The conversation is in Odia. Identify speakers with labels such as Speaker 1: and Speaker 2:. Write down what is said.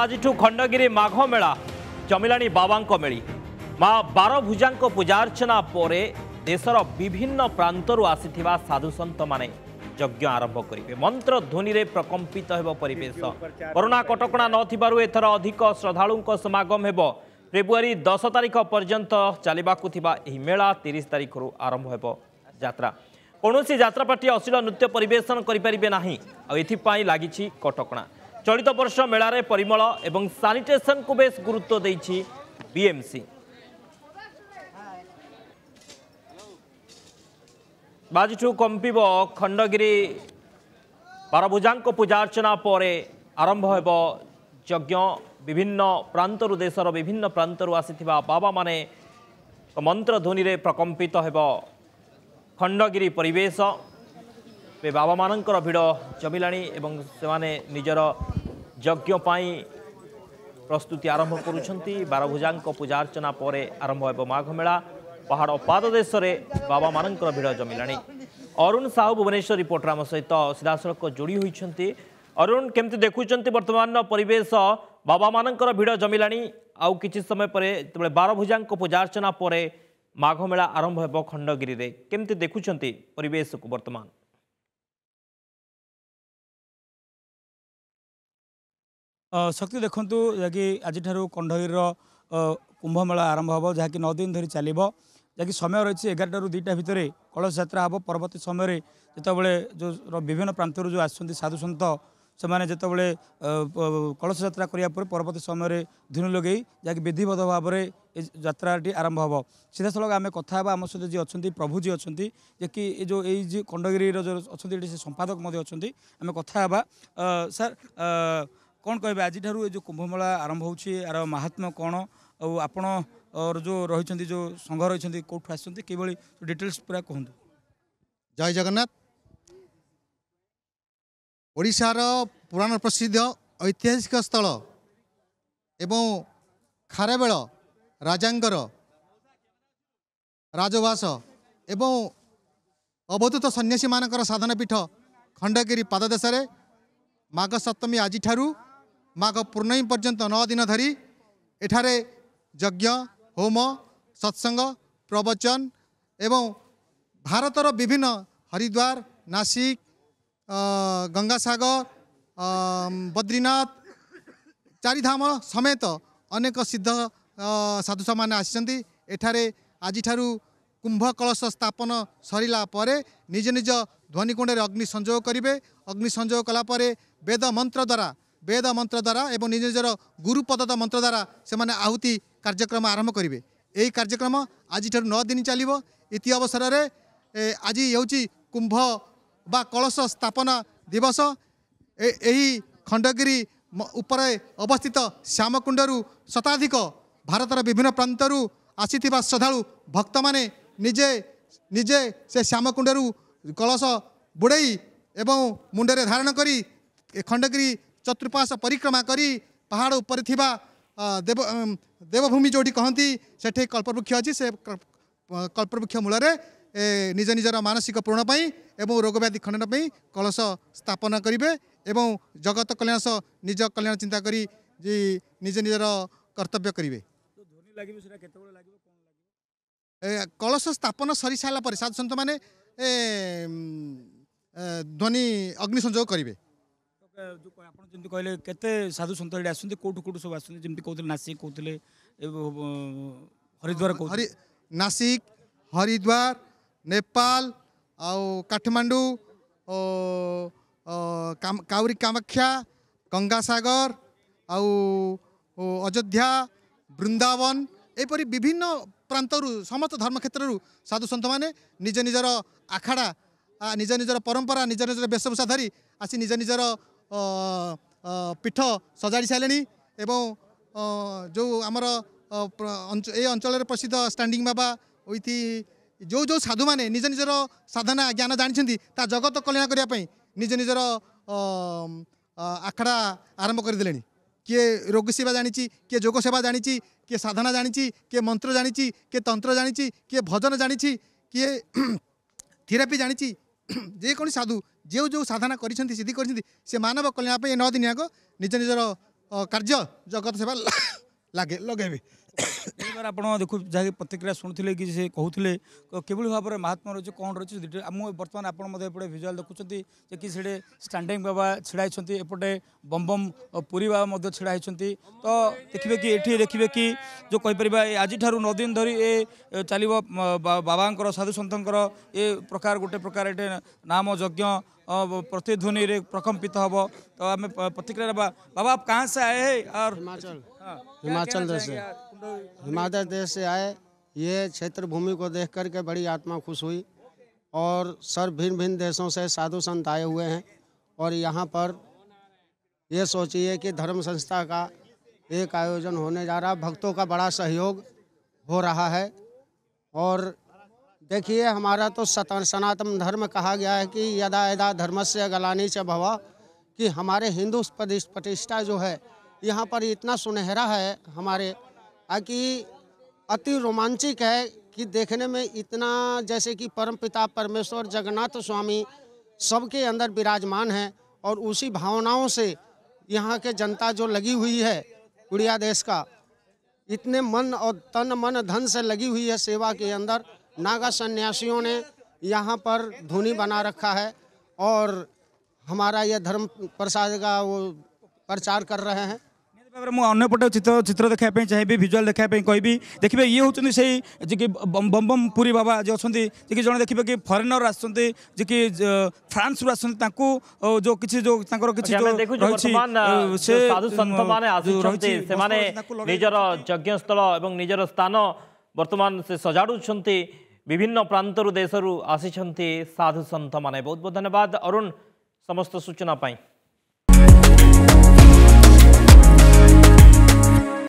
Speaker 1: ଆଜିଠୁ ଖଣ୍ଡଗିରି ମାଘ ମେଳା ଜମିଲାଣି ବାବାଙ୍କ ମେଳି ମା ବାରଭୁଜାଙ୍କ ପୂଜାର୍ଚ୍ଚନା ପରେ ଦେଶର ବିଭିନ୍ନ ପ୍ରାନ୍ତରୁ ଆସିଥିବା ସାଧୁସନ୍ତମାନେ ଯଜ୍ଞ ଆରମ୍ଭ କରିବେ ମନ୍ତ୍ର ଧ୍ୱନିରେ ପ୍ରକମ୍ପିତ ହେବ ପରିବେଶ କରୋନା କଟକଣା ନଥିବାରୁ ଏଥର ଅଧିକ ଶ୍ରଦ୍ଧାଳୁଙ୍କ ସମାଗମ ହେବ ଫେବୃଆରୀ ଦଶ ତାରିଖ ପର୍ଯ୍ୟନ୍ତ ଚାଲିବାକୁ ଥିବା ଏହି ମେଳା ତିରିଶ ତାରିଖରୁ ଆରମ୍ଭ ହେବ ଯାତ୍ରା କୌଣସି ଯାତ୍ରାପାର୍ଟି ଅଶ୍ଳୀଳ ନୃତ୍ୟ ପରିବେଷଣ କରିପାରିବେ ନାହିଁ ଆଉ ଏଥିପାଇଁ ଲାଗିଛି କଟକଣା ଚଳିତ ବର୍ଷ ମେଳାରେ ପରିମଳ ଏବଂ ସାନିଟେସନକୁ ବେଶ ଗୁରୁତ୍ୱ ଦେଇଛି ବିଏମ୍ସି ବାଜିଠୁ କମ୍ପିବ ଖଣ୍ଡଗିରି ବାରଭୁଜାଙ୍କ ପୂଜା ଅର୍ଚ୍ଚନା ପରେ ଆରମ୍ଭ ହେବ ଯଜ୍ଞ ବିଭିନ୍ନ ପ୍ରାନ୍ତରୁ ଦେଶର ବିଭିନ୍ନ ପ୍ରାନ୍ତରୁ ଆସିଥିବା ବାବାମାନେ ମନ୍ତ୍ରଧ୍ୱନିରେ ପ୍ରକମ୍ପିତ ହେବ ଖଣ୍ଡଗିରି ପରିବେଶ ଏବେ ବାବାମାନଙ୍କର ଭିଡ଼ ଜମିଲାଣି ଏବଂ ସେମାନେ ନିଜର ଯଜ୍ଞ ପାଇଁ ପ୍ରସ୍ତୁତି ଆରମ୍ଭ କରୁଛନ୍ତି ବାରଭୁଜାଙ୍କ ପୂଜାର୍ଚ୍ଚନା ପରେ ଆରମ୍ଭ ହେବ ମାଘ ମେଳା ପାହାଡ଼ ଅପାଦ ଦେଶରେ ବାବାମାନଙ୍କର ଭିଡ଼ ଜମିଲାଣି ଅରୁଣ ସାହୁ ଭୁବନେଶ୍ୱର ରିପୋର୍ଟର ଆମ ସହିତ ସିଧାସଳଖ ଯୋଡ଼ି ହୋଇଛନ୍ତି ଅରୁଣ କେମିତି ଦେଖୁଛନ୍ତି ବର୍ତ୍ତମାନର ପରିବେଶ ବାବାମାନଙ୍କର ଭିଡ଼ ଜମିଲାଣି ଆଉ କିଛି ସମୟ ପରେ ଯେତେବେଳେ ବାରଭୁଜାଙ୍କ ପୂଜାର୍ଚ୍ଚନା ପରେ ମାଘ ମେଳା ଆରମ୍ଭ ହେବ ଖଣ୍ଡଗିରିରେ କେମିତି ଦେଖୁଛନ୍ତି ପରିବେଶକୁ ବର୍ତ୍ତମାନ
Speaker 2: ଶକ୍ତି ଦେଖନ୍ତୁ ଯାହାକି ଆଜିଠାରୁ କଣ୍ଢଗିରିର କୁମ୍ଭମେଳା ଆରମ୍ଭ ହେବ ଯାହାକି ନଅ ଦିନ ଧରି ଚାଲିବ ଯାହାକି ସମୟ ରହିଛି ଏଗାରଟାରୁ ଦୁଇଟା ଭିତରେ କଳସ ଯାତ୍ରା ହେବ ପରବର୍ତ୍ତୀ ସମୟରେ ଯେତେବେଳେ ଯେଉଁ ବିଭିନ୍ନ ପ୍ରାନ୍ତରୁ ଯେଉଁ ଆସୁଛନ୍ତି ସାଧୁସନ୍ତ ସେମାନେ ଯେତେବେଳେ କଳସ ଯାତ୍ରା କରିବା ପରେ ପରବର୍ତ୍ତୀ ସମୟରେ ଧୂନି ଲଗାଇ ଯାହାକି ବିଧିବଦ୍ଧ ଭାବରେ ଏ ଯାତ୍ରାଟି ଆରମ୍ଭ ହେବ ସିଧାସଳଖ ଆମେ କଥା ହେବା ଆମ ସହିତ ଯିଏ ଅଛନ୍ତି ପ୍ରଭୁଜୀ ଅଛନ୍ତି ଯିଏକି ଏ ଯେଉଁ ଏଇ ଯେଉଁ ଖଣ୍ଡଗିରିର ଯେଉଁ ଅଛନ୍ତି ଏଠି ସେ ସମ୍ପାଦକ ମଧ୍ୟ ଅଛନ୍ତି ଆମେ କଥା ହେବା ସାର୍ କ'ଣ କହିବେ ଆଜିଠାରୁ ଏ ଯେଉଁ କୁମ୍ଭମେଳା ଆରମ୍ଭ ହେଉଛି ଆର ମାହାତ୍ମ୍ୟ କ'ଣ ଆଉ ଆପଣ ଯେଉଁ ରହିଛନ୍ତି ଯେଉଁ ସଂଘ ରହିଛନ୍ତି କେଉଁଠୁ ଆସିଛନ୍ତି କିଭଳି ଡିଟେଲ୍ସ ପୁରା କୁହନ୍ତୁ ଜୟ ଜଗନ୍ନାଥ
Speaker 3: ଓଡ଼ିଶାର ପୁରାଣ ପ୍ରସିଦ୍ଧ ଐତିହାସିକ ସ୍ଥଳ ଏବଂ ଖାରବେଳ ରାଜାଙ୍କର ରାଜବାସ ଏବଂ ଅବଧୂତ ସନ୍ନ୍ୟାସୀମାନଙ୍କର ସାଧନ ପୀଠ ଖଣ୍ଡଗିରି ପାଦଦେଶରେ ମାଘ ସପ୍ତମୀ ଆଜିଠାରୁ ମାଘ ପୂର୍ଣ୍ଣିମୀ ପର୍ଯ୍ୟନ୍ତ ନଅ ଦିନ ଧରି ଏଠାରେ ଯଜ୍ଞ ହୋମ ସତ୍ସଙ୍ଗ ପ୍ରବଚନ ଏବଂ ଭାରତର ବିଭିନ୍ନ ହରିଦ୍ୱାର ନାସିକ ଗଙ୍ଗାସାଗର ବଦ୍ରିନାଥ ଚାରିଧାମ ସମେତ ଅନେକ ସିଦ୍ଧ ସାଧୁସାମାନେ ଆସିଛନ୍ତି ଏଠାରେ ଆଜିଠାରୁ କୁମ୍ଭ କଳଶ ସ୍ଥାପନ ସରିଲା ପରେ ନିଜ ନିଜ ଧ୍ୱନିକୁଣ୍ଡରେ ଅଗ୍ନି ସଂଯୋଗ କରିବେ ଅଗ୍ନି ସଂଯୋଗ କଲାପରେ ବେଦ ମନ୍ତ୍ର ଦ୍ୱାରା ବେଦ ମନ୍ତ୍ର ଦ୍ୱାରା ଏବଂ ନିଜ ନିଜର ଗୁରୁପଦତ ମନ୍ତ୍ର ଦ୍ୱାରା ସେମାନେ ଆହୁତି କାର୍ଯ୍ୟକ୍ରମ ଆରମ୍ଭ କରିବେ ଏହି କାର୍ଯ୍ୟକ୍ରମ ଆଜିଠାରୁ ନଅ ଦିନ ଚାଲିବ ଇତି ଅବସରରେ ଆଜି ହେଉଛି କୁମ୍ଭ ବା କଳସ ସ୍ଥାପନା ଦିବସ ଏହି ଖଣ୍ଡଗିରି ଉପରେ ଅବସ୍ଥିତ ଶ୍ୟାମକୁଣ୍ଡରୁ ଶତାଧିକ ଭାରତର ବିଭିନ୍ନ ପ୍ରାନ୍ତରୁ ଆସିଥିବା ଶ୍ରଦ୍ଧାଳୁ ଭକ୍ତମାନେ ନିଜେ ନିଜେ ସେ ଶ୍ୟାମକୁଣ୍ଡରୁ କଳସ ବୁଡ଼େଇ ଏବଂ ମୁଣ୍ଡରେ ଧାରଣ କରି ଖଣ୍ଡଗିରି चतुर्पाश परिक्रमा करी पहाड़ उपर देव देवभूमि जोड़ी कहती सेठे कल्पवृक्ष अच्छी से कल्पवृक्ष मूलरे निज निजर मानसिक पूरण एवं रोग व्याधि खंडन कलश स्थापना करे एवं जगत कल्याण निज कल्याण चिन्ता करी जे निज निजर कर्तव्य करे कलश स्थापना सरी सारा साधुसंत मैंने ध्वनि अग्नि संजोग करेंगे
Speaker 2: ଆପଣ ଯେମିତି କହିଲେ କେତେ ସାଧୁ ସନ୍ଥ ଏଠି ଆସୁଛନ୍ତି କେଉଁଠୁ କେଉଁଠୁ ସବୁ ଆସୁଛନ୍ତି ଯେମିତି କହୁଥିଲେ ନାସିକ କହୁଥିଲେ ହରିଦ୍ୱାର କହୁଥିଲେ
Speaker 3: ନାସିକ ହରିଦ୍ୱାର ନେପାଳ ଆଉ କାଠମାଣ୍ଡୁ ଓ କାଉରୀ କାମାକ୍ଷା ଗଙ୍ଗାସାଗର ଆଉ ଅଯୋଧ୍ୟା ବୃନ୍ଦାବନ ଏପରି ବିଭିନ୍ନ ପ୍ରାନ୍ତରୁ ସମସ୍ତ ଧର୍ମକ୍ଷେତ୍ରରୁ ସାଧୁ ସନ୍ଥମାନେ ନିଜ ନିଜର ଆଖାଡ଼ା ନିଜ ନିଜର ପରମ୍ପରା ନିଜ ନିଜର ବେଶଭୂଷା ଧରି ଆସି ନିଜ ନିଜର ପୀଠ ସଜାଡ଼ି ସାରିଲେଣି ଏବଂ ଯେଉଁ ଆମର ଏ ଅଞ୍ଚଳରେ ପ୍ରସିଦ୍ଧ ଷ୍ଟାଣ୍ଡିଂ ବାବା ଉଇଥି ଯେଉଁ ଯେଉଁ ସାଧୁମାନେ ନିଜ ନିଜର ସାଧନା ଜ୍ଞାନ ଜାଣିଛନ୍ତି ତା ଜଗତ କଲ୍ୟାଣ କରିବା ପାଇଁ ନିଜ ନିଜର ଆଖଡ଼ା ଆରମ୍ଭ କରିଦେଲେଣି କିଏ ରୋଗ ସେବା ଜାଣିଛି କିଏ ଯୋଗ ସେବା ଜାଣିଛି କିଏ ସାଧନା ଜାଣିଛି କିଏ ମନ୍ତ୍ର ଜାଣିଛି କିଏ ତନ୍ତ୍ର ଜାଣିଛି କିଏ ଭଜନ ଜାଣିଛି କିଏ ଥେରାପି ଜାଣିଛି ଯେକୌଣସି ସାଧୁ ଯେଉଁ ଯେଉଁ ସାଧନା କରିଛନ୍ତି ସିଦ୍ଧି କରିଛନ୍ତି ସେ ମାନବ କଲ୍ୟାଣ ପାଇଁ ଏ ନଅ ଦିନିଆକ ନିଜ ନିଜର କାର୍ଯ୍ୟ
Speaker 2: ଜଗତ ସେବା ଲାଗେ ଲଗାଇବେ ପରିବାର ଆପଣ ଦେଖୁ ଯାହାକି ପ୍ରତିକ୍ରିୟା ଶୁଣୁଥିଲେ କି ସେ କହୁଥିଲେ କିଭଳି ଭାବରେ ମହାତ୍ମା ରହିଛି କ'ଣ ରହିଛି ମୁଁ ବର୍ତ୍ତମାନ ଆପଣ ମଧ୍ୟ ଏପଟେ ଭିଜୁଆଲ୍ ଦେଖୁଛନ୍ତି ଯେ କି ସେଠି ଷ୍ଟାଣ୍ଡିଂ ବାବା ଛିଡ଼ା ହେଇଛନ୍ତି ଏପଟେ ବମ୍ ବମ୍ ପୁରୀ ବାବା ମଧ୍ୟ ଛିଡ଼ା ହେଇଛନ୍ତି ତ ଦେଖିବେ କି ଏଠି ଦେଖିବେ କି ଯେଉଁ କହିପାରିବା ଏ ଆଜିଠାରୁ ନଅ ଦିନ ଧରି ଏ ଚାଲିବ ବାବାଙ୍କର ସାଧୁସନ୍ଥଙ୍କର ଏ ପ୍ରକାର ଗୋଟେ ପ୍ରକାର ଏଠି ନାମ ଯଜ୍ଞ प्रतिध्वनि प्रकम्पित हम तो आम प्रतिक्रिया बाबा आप कहाँ से आए हैं और
Speaker 4: हिमाचल हाँ।
Speaker 2: हिमाचल देश से
Speaker 4: हिमाचल देश से आए ये क्षेत्र भूमि को देख करके बड़ी आत्मा खुश हुई और सर भिन्न भिन्न देशों से साधु संत आए हुए हैं और यहाँ पर ये सोचिए कि धर्म संस्था का एक आयोजन होने जा रहा भक्तों का बड़ा सहयोग हो रहा है और देखिए हमारा तो सनातन धर्म कहा गया है कि यदा यदा धर्म से गलानी च भवा कि हमारे हिंदू प्रतिष्ठा जो है यहाँ पर इतना सुनहरा है हमारे कि अति रोमांचिक है कि देखने में इतना जैसे कि परम पिता परमेश्वर जगन्नाथ स्वामी सबके अंदर विराजमान है और उसी भावनाओं से यहाँ के जनता जो लगी हुई है उड़िया देश का इतने मन और तन मन धन से लगी हुई है सेवा के अंदर नागा सन्यासियों ने यहाँ पर धुनी बना रखा है और हमारा यह धर्म प्रसाद का वो प्रचार कर रहे हैं
Speaker 2: আমরা অন্য পটে চিত্র চিত্র দেখাই পই চাইবি ভিজুয়াল দেখাই পই কইবি দেখিব এ হুতনি সেই জি কি বম বম বম পুরি বাবা যোছந்தி জি কি জন দেখিব কি ফরেনার আসছந்தி জি কি ফ্রান্স রা আসছন তাকু যো কিচি যো তাকর কিচি যো রমান সে সাধু সন্ত মানে আসুছতে সে মানে
Speaker 1: নিজর জজ্ঞ্যস্থল এবং নিজর স্থান বর্তমান সে সাজাড়ুছনতি বিভিন্ন प्रांतৰ দেশৰু আছছনতি সাধু সন্ত মানে বহুত ধন্যবাদ অরুণ সমস্ত সূচনা পাই